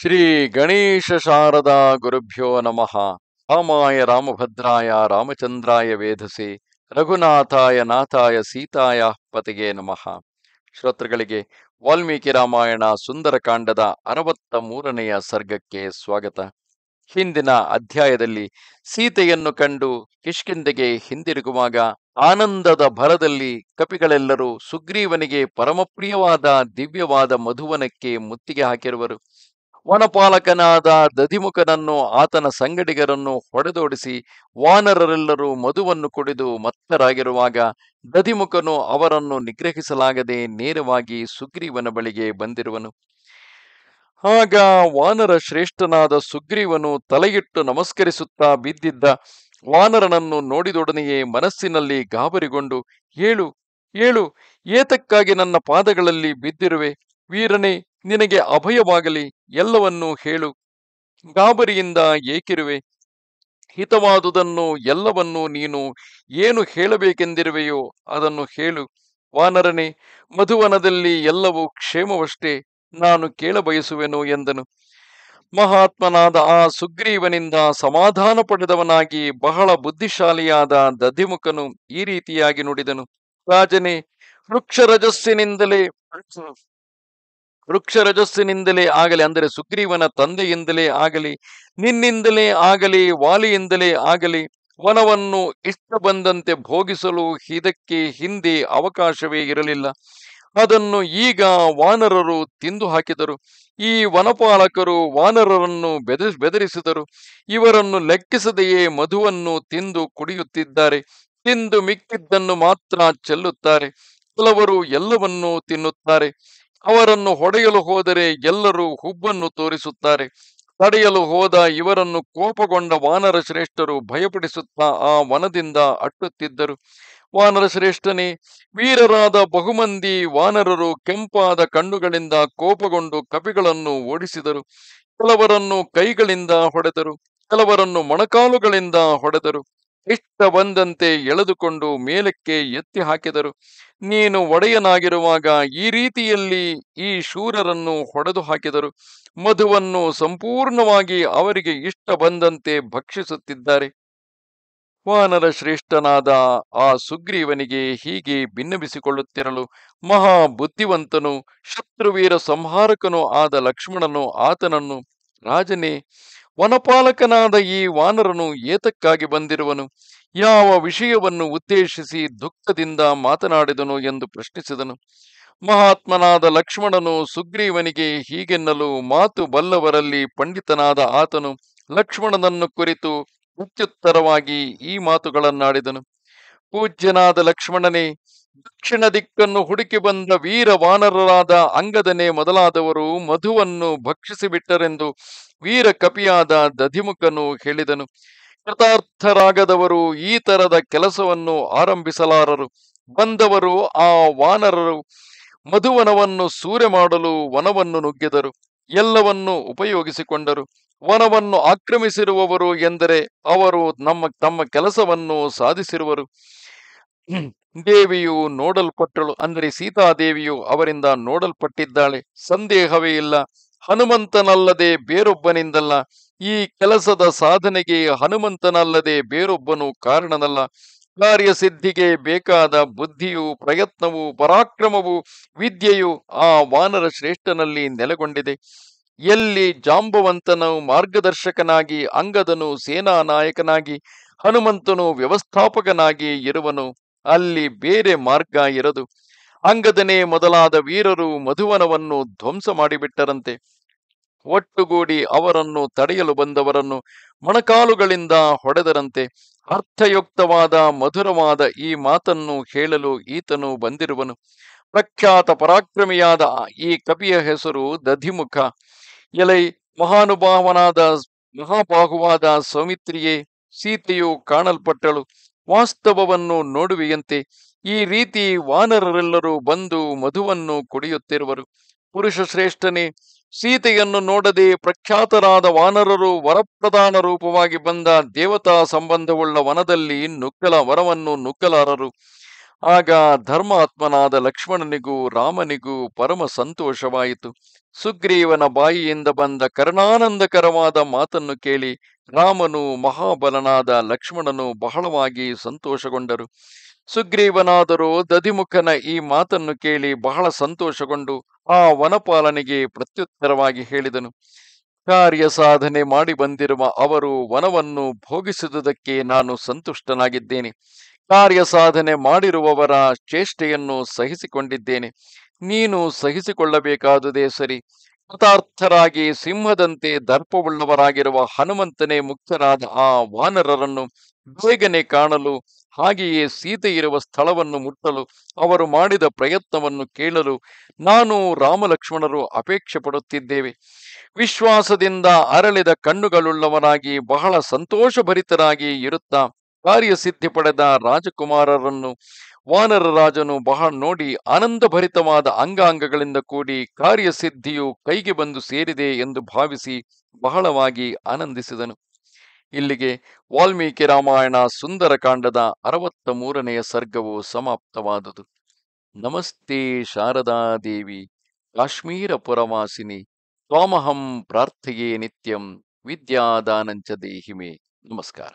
ಶ್ರೀ ಗಣೇಶ ಶಾರದಾ ಗುರುಭ್ಯೋ ನಮಃ ರಾಮಾಯ ರಾಮಭದ್ರಾಯ ರಾಮಚಂದ್ರಾಯ ವೇಧಸೆ ರಘುನಾಥಾಯ ನಾಥಾಯ ಸೀತಾಯ ಪತಿಗೆ ನಮಃ ಶ್ರೋತೃಗಳಿಗೆ ವಾಲ್ಮೀಕಿ ರಾಮಾಯಣ ಸುಂದರಕಾಂಡದ ಅರವತ್ತ ಮೂರನೆಯ ಸರ್ಗಕ್ಕೆ ಸ್ವಾಗತ ಹಿಂದಿನ ಅಧ್ಯಾಯದಲ್ಲಿ ಸೀತೆಯನ್ನು ಕಂಡು ಕಿಷ್ಕಿಂದೆಗೆ ಹಿಂದಿರುಗುವಾಗ ಆನಂದದ ಭರದಲ್ಲಿ ಕಪಿಗಳೆಲ್ಲರೂ ಸುಗ್ರೀವನಿಗೆ ಪರಮಪ್ರಿಯವಾದ ದಿವ್ಯವಾದ ಮಧುವನಕ್ಕೆ ಮುತ್ತಿಗೆ ಹಾಕಿರುವರು ವನಪಾಲಕನಾದ ದಧಿಮುಖನನ್ನು ಆತನ ಸಂಗಡಿಗರನ್ನು ಹೊಡೆದೋಡಿಸಿ ವಾನರರೆಲ್ಲರೂ ಮಧುವನ್ನು ಕುಡಿದು ಮತ್ತರಾಗಿರುವಾಗ ದಧಿಮುಖನು ಅವರನ್ನು ನಿಗ್ರಹಿಸಲಾಗದೆ ನೇರವಾಗಿ ಸುಗ್ರೀವನ ಬಳಿಗೆ ಬಂದಿರುವನು ಆಗ ವಾನರ ಶ್ರೇಷ್ಠನಾದ ಸುಗ್ರೀವನು ತಲೆಗಿಟ್ಟು ನಮಸ್ಕರಿಸುತ್ತಾ ಬಿದ್ದಿದ್ದ ವಾನರನನ್ನು ನೋಡಿದೊಡನೆಯೇ ಮನಸ್ಸಿನಲ್ಲಿ ಗಾಬರಿಗೊಂಡು ಏಳು ಏಳು ಏತಕ್ಕಾಗಿ ನನ್ನ ಪಾದಗಳಲ್ಲಿ ಬಿದ್ದಿರುವೆ ವೀರನೇ ನಿನಗೆ ಅಭಯವಾಗಲಿ ಎಲ್ಲವನ್ನೂ ಹೇಳು ಗಾಬರಿಯಿಂದ ಏಕಿರುವೆ ಹಿತವಾದುದನ್ನು ಎಲ್ಲವನ್ನೂ ನೀನು ಏನು ಹೇಳಬೇಕೆಂದಿರುವೆಯೋ ಅದನ್ನು ಹೇಳು ವಾನರನೆ ಮಧುವನದಲ್ಲಿ ಎಲ್ಲವೂ ಕ್ಷೇಮವಷ್ಟೇ ನಾನು ಕೇಳಬಯಸುವೆನು ಎಂದನು ಮಹಾತ್ಮನಾದ ಆ ಸುಗ್ರೀವನಿಂದ ಸಮಾಧಾನ ಪಡೆದವನಾಗಿ ಬಹಳ ಬುದ್ಧಿಶಾಲಿಯಾದ ದಧಿಮುಖನು ಈ ರೀತಿಯಾಗಿ ನುಡಿದನು ರಾಜನೇ ವೃಕ್ಷರಜಸ್ಸಿನಿಂದಲೇ ವೃಕ್ಷರಜಸ್ಸಿನಿಂದಲೇ ಆಗಲಿ ಅಂದರೆ ಸುಗ್ರೀವನ ತಂದೆಯಿಂದಲೇ ಆಗಲಿ ನಿನ್ನಿಂದಲೇ ಆಗಲಿ ವಾಲಿಯಿಂದಲೇ ಆಗಲಿ ವನವನ್ನು ಇಷ್ಟ ಬಂದಂತೆ ಭೋಗಿಸಲು ಇದಕ್ಕೆ ಹಿಂದೆ ಅವಕಾಶವೇ ಇರಲಿಲ್ಲ ಅದನ್ನು ಈಗ ವಾನರರು ತಿಂದು ಹಾಕಿದರು ಈ ವನಪಾಲಕರು ವಾನರರನ್ನು ಬೆದ ಬೆದರಿಸಿದರು ಇವರನ್ನು ಲೆಕ್ಕಿಸದೆಯೇ ಮಧುವನ್ನು ತಿಂದು ಕುಡಿಯುತ್ತಿದ್ದಾರೆ ತಿಂದು ಮಿಕ್ಕಿದ್ದನ್ನು ಮಾತ್ರ ಚೆಲ್ಲುತ್ತಾರೆ ಕೆಲವರು ಎಲ್ಲವನ್ನೂ ತಿನ್ನುತ್ತಾರೆ ಅವರನ್ನು ಹೊಡೆಯಲು ಹೋದರೆ ಎಲ್ಲರೂ ಹುಬ್ಬನ್ನು ತೋರಿಸುತ್ತಾರೆ ತಡೆಯಲು ಹೋದ ಇವರನ್ನು ಕೋಪಗೊಂಡ ವಾನರ ಶ್ರೇಷ್ಠರು ಭಯಪಡಿಸುತ್ತಾ ಆ ವನದಿಂದ ಅಟ್ಟುತ್ತಿದ್ದರು ವಾನರ ಶ್ರೇಷ್ಠನೇ ವೀರರಾದ ಬಹುಮಂದಿ ವಾನರರು ಕೆಂಪಾದ ಕಣ್ಣುಗಳಿಂದ ಕೋಪಗೊಂಡು ಕಪಿಗಳನ್ನು ಓಡಿಸಿದರು ಕೆಲವರನ್ನು ಕೈಗಳಿಂದ ಹೊಡೆದರು ಕೆಲವರನ್ನು ಮೊಣಕಾಲುಗಳಿಂದ ಹೊಡೆದರು ಇಷ್ಟ ಬಂದಂತೆ ಎಳೆದುಕೊಂಡು ಮೇಲಕ್ಕೆ ಎತ್ತಿ ಹಾಕಿದರು ನೀನು ಒಡೆಯನಾಗಿರುವಾಗ ಈ ರೀತಿಯಲ್ಲಿ ಈ ಶೂರರನ್ನು ಹೊಡೆದು ಹಾಕಿದರು ಮಧುವನ್ನು ಸಂಪೂರ್ಣವಾಗಿ ಅವರಿಗೆ ಇಷ್ಟ ಬಂದಂತೆ ಭಕ್ಷಿಸುತ್ತಿದ್ದಾರೆ ವಾನರ ಶ್ರೇಷ್ಠನಾದ ಆ ಸುಗ್ರೀವನಿಗೆ ಹೀಗೆ ಭಿನ್ನಬಿಸಿಕೊಳ್ಳುತ್ತಿರಲು ಮಹಾ ಬುದ್ಧಿವಂತನು ಶತ್ರುವೀರ ಸಂಹಾರಕನೂ ಆದ ಲಕ್ಷ್ಮಣನು ಆತನನ್ನು ರಾಜನೇ ವನಪಾಲಕನಾದ ಈ ವಾನರನು ಏತಕ್ಕಾಗಿ ಬಂದಿರುವನು ಯಾವ ವಿಷಯವನ್ನು ಉದ್ದೇಶಿಸಿ ದುಃಖದಿಂದ ಮಾತನಾಡಿದನು ಎಂದು ಪ್ರಶ್ನಿಸಿದನು ಮಹಾತ್ಮನಾದ ಲಕ್ಷ್ಮಣನು ಸುಗ್ರೀವನಿಗೆ ಹೀಗೆನ್ನಲು ಮಾತು ಬಲ್ಲವರಲ್ಲಿ ಪಂಡಿತನಾದ ಆತನು ಲಕ್ಷ್ಮಣನನ್ನು ಕುರಿತು ಪ್ರತ್ಯುತ್ತರವಾಗಿ ಈ ಮಾತುಗಳನ್ನಾಡಿದನು ಪೂಜ್ಯನಾದ ಲಕ್ಷ್ಮಣನೇ ದಕ್ಷಿಣ ದಿಕ್ಕನ್ನು ಹುಡುಕಿ ಬಂದ ವೀರ ವಾನರರಾದ ಅಂಗದನೆ ಮೊದಲಾದವರು ಮಧುವನ್ನು ಭಕ್ಷಿಸಿಬಿಟ್ಟರೆಂದು ವೀರ ಕಪಿಯಾದ ದಧಿಮುಖನು ಹೇಳಿದನು ಕೃತಾರ್ಥರಾಗದವರು ಈ ತರದ ಕೆಲಸವನ್ನು ಆರಂಭಿಸಲಾರರು ಬಂದವರು ಆ ವಾನರರು ಮಧುವನವನ್ನು ಸೂರೆ ಮಾಡಲು ವನವನ್ನು ನುಗ್ಗಿದರು ಎಲ್ಲವನ್ನು ಉಪಯೋಗಿಸಿಕೊಂಡರು ವನವನ್ನು ಆಕ್ರಮಿಸಿರುವವರು ಎಂದರೆ ಅವರು ನಮ್ಮ ತಮ್ಮ ಕೆಲಸವನ್ನು ಸಾಧಿಸಿರುವರು ದೇವಿಯು ನೋಡಲ್ಪಟ್ಟಳು ಅಂದರೆ ಸೀತಾದೇವಿಯು ಅವರಿಂದ ನೋಡಲ್ಪಟ್ಟಿದ್ದಾಳೆ ಸಂದೇಹವೇ ಇಲ್ಲ ಹನುಮಂತನಲ್ಲದೆ ಬೇರೊಬ್ಬನಿಂದಲ್ಲ ಈ ಕೆಲಸದ ಸಾಧನೆಗೆ ಹನುಮಂತನಲ್ಲದೆ ಬೇರೊಬ್ಬನು ಕಾರಣನಲ್ಲ ಕಾರ್ಯಸಿದ್ಧಿಗೆ ಬೇಕಾದ ಬುದ್ಧಿಯು ಪ್ರಯತ್ನವು ಪರಾಕ್ರಮವು ವಿದ್ಯೆಯು ಆ ವಾನರ ಶ್ರೇಷ್ಠನಲ್ಲಿ ನೆಲೆಗೊಂಡಿದೆ ಎಲ್ಲಿ ಜಾಂಬವಂತನು ಮಾರ್ಗದರ್ಶಕನಾಗಿ ಅಂಗದನು ಸೇನಾ ನಾಯಕನಾಗಿ ಹನುಮಂತನು ವ್ಯವಸ್ಥಾಪಕನಾಗಿ ಇರುವನು ಅಲ್ಲಿ ಬೇರೆ ಮಾರ್ಗ ಇರದು ಅಂಗದನೆ ಮೊದಲಾದ ವೀರರು ಮಧುವನವನ್ನು ಧ್ವಂಸ ಮಾಡಿಬಿಟ್ಟರಂತೆ ಒಟ್ಟುಗೂಡಿ ಅವರನ್ನು ತಡೆಯಲು ಬಂದವರನ್ನು ಮೊಣಕಾಲುಗಳಿಂದ ಹೊಡೆದರಂತೆ ಅರ್ಥಯುಕ್ತವಾದ ಮಧುರವಾದ ಈ ಮಾತನ್ನು ಹೇಳಲು ಈತನು ಬಂದಿರುವನು ಪ್ರಖ್ಯಾತ ಪರಾಕ್ರಮಿಯಾದ ಈ ಕವಿಯ ಹೆಸರು ದಧಿಮುಖ ಎಲೈ ಮಹಾನುಭಾವನಾದ ಮಹಾಬಾಹುವಾದ ಸೌಮಿತ್ರಿಯೇ ಸೀತೆಯು ಕಾಣಲ್ಪಟ್ಟಳು ವಾಸ್ತವವನ್ನು ನೋಡುವೆಯಂತೆ ಈ ರೀತಿ ವಾನರರೆಲ್ಲರೂ ಬಂದು ಮಧುವನ್ನು ಕುಡಿಯುತ್ತಿರುವರು ಪುರುಷ ಶ್ರೇಷ್ಠನೇ ಸೀತೆಯನ್ನು ನೋಡದೆ ಪ್ರಖ್ಯಾತರಾದ ವಾನರರು ವರಪ್ರಧಾನ ರೂಪವಾಗಿ ಬಂದ ದೇವತಾ ಸಂಬಂಧವುಳ್ಳ ವನದಲ್ಲಿ ನುಗ್ಗಲ ವರವನ್ನು ನುಗ್ಗಲಾರರು ಆಗ ಧರ್ಮಾತ್ಮನಾದ ಲಕ್ಷ್ಮಣನಿಗೂ ರಾಮನಿಗೂ ಪರಮ ಸಂತೋಷವಾಯಿತು ಸುಗ್ರೀವನ ಬಾಯಿಯಿಂದ ಬಂದ ಕರ್ಣಾನಂದಕರವಾದ ಮಾತನ್ನು ಕೇಳಿ ರಾಮನು ಮಹಾಬಲನಾದ ಲಕ್ಷ್ಮಣನು ಬಹಳವಾಗಿ ಸಂತೋಷಗೊಂಡರು ಸುಗ್ರೀವನಾದರೂ ದದಿಮುಖನ ಈ ಮಾತನ್ನು ಕೇಳಿ ಬಹಳ ಸಂತೋಷಗೊಂಡು ಆ ವನಪಾಲನೆಗೆ ಪ್ರತ್ಯುತ್ತರವಾಗಿ ಹೇಳಿದನು ಕಾರ್ಯ ಸಾಧನೆ ಮಾಡಿ ಬಂದಿರುವ ಅವರು ವನವನ್ನು ಭೋಗಿಸಿದುದಕ್ಕೆ ನಾನು ಸಂತುಷ್ಟನಾಗಿದ್ದೇನೆ ಕಾರ್ಯ ಸಾಧನೆ ಮಾಡಿರುವವರ ಚೇಷ್ಟೆಯನ್ನು ಸಹಿಸಿಕೊಂಡಿದ್ದೇನೆ ನೀನು ಸಹಿಸಿಕೊಳ್ಳಬೇಕಾದುದೇ ಸರಿ ಕೃತಾರ್ಥರಾಗಿ ಸಿಂಹದಂತೆ ದರ್ಪವುಳ್ಳವರಾಗಿರುವ ಹನುಮಂತನೇ ಮುಕ್ತರಾದ ಆ ವಾನರರನ್ನು ಬೇಗನೆ ಕಾಣಲು ಹಾಗೆಯೇ ಸೀತೆ ಇರುವ ಸ್ಥಳವನ್ನು ಮುಟ್ಟಲು ಅವರು ಮಾಡಿದ ಪ್ರಯತ್ನವನ್ನು ಕೇಳಲು ನಾನು ರಾಮಲಕ್ಷ್ಮಣರು ಅಪೇಕ್ಷೆ ಪಡುತ್ತಿದ್ದೇವೆ ವಿಶ್ವಾಸದಿಂದ ಅರಳಿದ ಕಣ್ಣುಗಳುಳ್ಳವನಾಗಿ ಬಹಳ ಸಂತೋಷಭರಿತರಾಗಿ ಇರುತ್ತಾ ಕಾರ್ಯಸಿದ್ಧಿ ಪಡೆದ ರಾಜಕುಮಾರರನ್ನು ವಾನರ ರಾಜನು ಬಹಳ ನೋಡಿ ಆನಂದಭರಿತವಾದ ಅಂಗಾಂಗಗಳಿಂದ ಕೂಡಿ ಕಾರ್ಯಸಿದ್ಧಿಯು ಕೈಗೆ ಬಂದು ಸೇರಿದೆ ಎಂದು ಭಾವಿಸಿ ಬಹಳವಾಗಿ ಆನಂದಿಸಿದನು ಇಲ್ಲಿಗೆ ವಾಲ್ಮೀಕಿ ರಾಮಾಯಣ ಸುಂದರ ಕಾಂಡದ ಅರವತ್ತ ಮೂರನೆಯ ಸರ್ಗವು ಸಮಾಪ್ತವಾದುದು ನಮಸ್ತೆ ಶಾರದಾ ದೇವಿ ಕಾಶ್ಮೀರ ಪುರವಾಸಿನಿ ತ್ವಾಮಹಂ ಪ್ರಾರ್ಥೆಯೇ ನಿತ್ಯಂ ವಿದ್ಯಾದಾನಂಚ ದೇಹಿಮೆ ನಮಸ್ಕಾರ